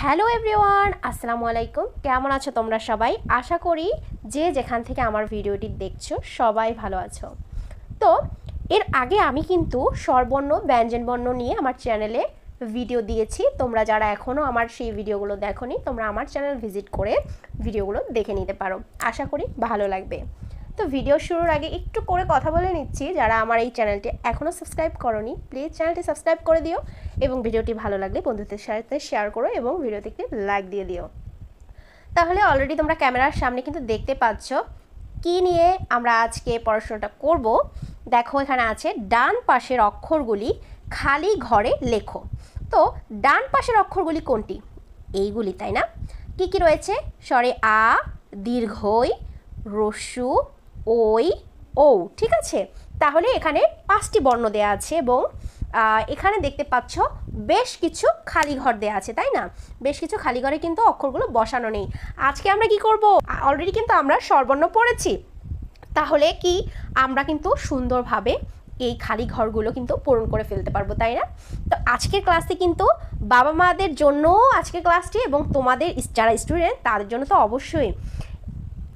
hello everyone আসসালামু আলাইকুম কেমন আছো তোমরা সবাই আশা করি যে যেখান থেকে আমার ভিডিওটি দেখছো সবাই ভালো আছো তো এর আগে আমি কিন্তু স্বরবর্ণ ব্যঞ্জনবর্ণ নিয়ে আমার চ্যানেলে ভিডিও দিয়েছি তোমরা যারা এখনও আমার সেই ভিডিওগুলো দেখো তোমরা আমার চ্যানেল ভিজিট করে ভিডিওগুলো দেখে নিতে পারো আশা করি ভালো লাগবে তো ভিডিও শুরুর আগে একটু করে কথা বলে নিচ্ছি যারা আমার এই চ্যানেলটি এখনও সাবস্ক্রাইব করনি প্লিজ চ্যানেলটি সাবস্ক্রাইব করে দিও এবং ভিডিওটি ভালো লাগলে বন্ধুদের সাথে শেয়ার করো এবং ভিডিওতে একটি লাইক দিয়ে দিও তাহলে অলরেডি তোমরা ক্যামেরার সামনে কিন্তু দেখতে পাচ্ছ কি নিয়ে আমরা আজকে পড়াশোনাটা করব দেখো এখানে আছে ডান পাশের অক্ষরগুলি খালি ঘরে লেখো তো ডান পাশের অক্ষরগুলি কোনটি এইগুলি তাই না কি কি রয়েছে স্বরে আ দীর্ঘই রসু ওই ও ঠিক আছে তাহলে এখানে পাঁচটি বর্ণ দেয়া আছে এবং এখানে দেখতে পাচ্ছ বেশ কিছু খালি ঘর দেওয়া আছে তাই না বেশ কিছু খালি ঘরে কিন্তু অক্ষরগুলো বসানো নেই আজকে আমরা কি করব অলরেডি কিন্তু আমরা স্বরবর্ণ পড়েছি তাহলে কি আমরা কিন্তু সুন্দরভাবে এই খালি ঘরগুলো কিন্তু পূরণ করে ফেলতে পারবো তাই না তো আজকের ক্লাসে কিন্তু বাবা মাদের জন্য আজকের ক্লাসটি এবং তোমাদের যারা স্টুডেন্ট তাদের জন্য তো অবশ্যই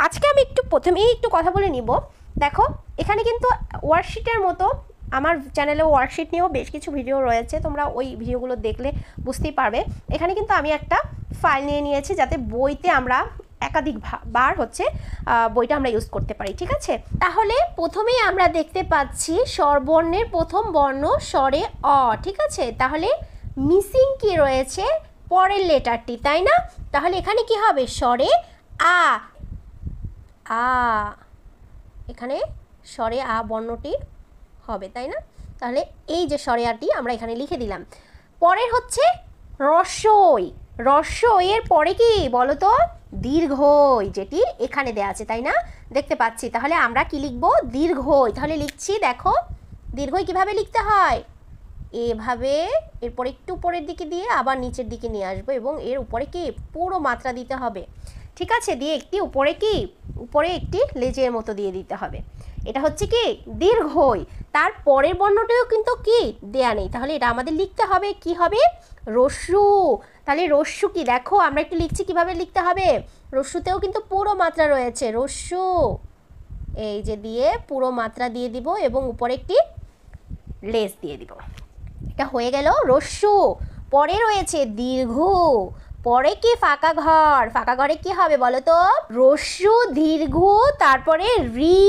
আজকে আমি একটু প্রথমেই একটু কথা বলে নিব দেখো এখানে কিন্তু ওয়ার্কশিটের মতো আমার চ্যানেলে ওয়ার্কশিট নিয়েও বেশ কিছু ভিডিও রয়েছে তোমরা ওই ভিডিওগুলো দেখলে বুঝতেই পারবে এখানে কিন্তু আমি একটা ফাইল নিয়ে নিয়েছি যাতে বইতে আমরা একাধিক বার হচ্ছে বইটা আমরা ইউজ করতে পারি ঠিক আছে তাহলে প্রথমেই আমরা দেখতে পাচ্ছি স্বরবর্ণের প্রথম বর্ণ স্বরে অ ঠিক আছে তাহলে মিসিং কি রয়েছে পরের লেটারটি তাই না তাহলে এখানে কি হবে স্বরে আ আ এখানে স্বরে আ বর্ণটি হবে তাই না তাহলে এই যে স্বরে আটি আমরা এখানে লিখে দিলাম পরের হচ্ছে রস্যই রস্যই এর পরে কি বলো তো দীর্ঘই যেটি এখানে দেওয়া আছে তাই না দেখতে পাচ্ছি তাহলে আমরা কি লিখব দীর্ঘই তাহলে লিখছি দেখো দীর্ঘই কিভাবে লিখতে হয় এভাবে এরপর একটু উপরের দিকে দিয়ে আবার নিচের দিকে নিয়ে আসবো এবং এর উপরে কি পুরো মাত্রা দিতে হবে ঠিক আছে দিয়ে একটি উপরে কি উপরে একটি লেজের মতো দিয়ে দিতে হবে এটা হচ্ছে কি দীর্ঘই তার পরের বর্ণটিও কিন্তু কি দেয়া নেই তাহলে এটা আমাদের লিখতে হবে কি হবে রস্যু তাহলে রস্যু কি দেখো আমরা একটু লিখছি কিভাবে লিখতে হবে রস্যুতেও কিন্তু পুরো মাত্রা রয়েছে রস্যু এই যে দিয়ে পুরো মাত্রা দিয়ে দিব এবং উপরে একটি লেস দিয়ে দিব এটা হয়ে গেল রস্যু পরে রয়েছে দীর্ঘ পরে কি ফাঁকা ঘর ফাঁকা ঘরে কি হবে বলো তো রস্যু দীর্ঘ তারপরে রি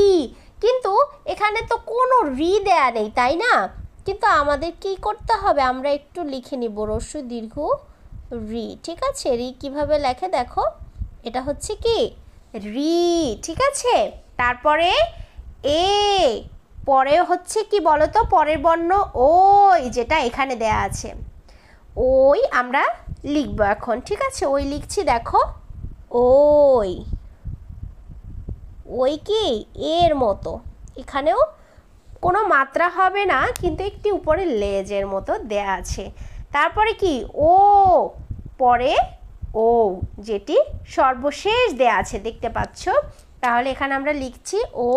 কিন্তু এখানে তো কোনো রি দেয়া নেই তাই না কিন্তু আমাদের কি করতে হবে আমরা একটু লিখে নিব রস্যু দীর্ঘ রি ঠিক আছে রি কিভাবে লেখে দেখো এটা হচ্ছে কি রি ঠিক আছে তারপরে এ পরে হচ্ছে কি বলতো পরের বর্ণ ওই যেটা এখানে দেয়া আছে ওই আমরা লিখবো এখন ঠিক আছে ওই লিখছি দেখো ওই ওই কি এর মতো এখানেও কোনো মাত্রা হবে না কিন্তু একটি উপরে লেজের মতো দেয়া আছে তারপরে কি ও পরে ও যেটি সর্বশেষ দেয়া আছে দেখতে পাচ্ছ তাহলে এখানে আমরা লিখছি ও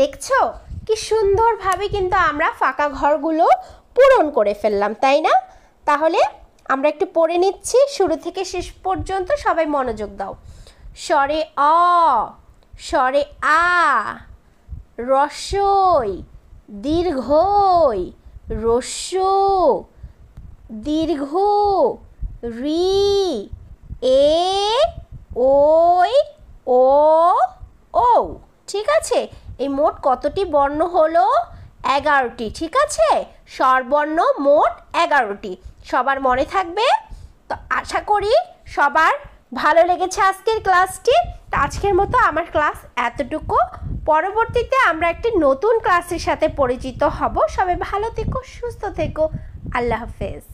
দেখছো কি সুন্দরভাবে কিন্তু আমরা ফাঁকা ঘরগুলো পূরণ করে ফেললাম তাই না তাহলে আমরা একটু পড়ে নিচ্ছি শুরু থেকে শেষ পর্যন্ত সবাই মনোযোগ দাও স্বরে অ স্বরে আ রসই দীর্ঘই রস্য দীর্ঘ রি এ ওই ও ও ঠিক আছে এই মোট কতটি বর্ণ হলো এগারোটি ঠিক আছে স্বরবর্ণ মোট এগারোটি সবার মনে থাকবে তো আশা করি সবার ভালো লেগেছে আজকের ক্লাসটি তো আজকের মতো আমার ক্লাস এতটুকু পরবর্তীতে আমরা একটি নতুন ক্লাসের সাথে পরিচিত হব সবাই ভালো থেকো সুস্থ থেকো আল্লাহ হাফেজ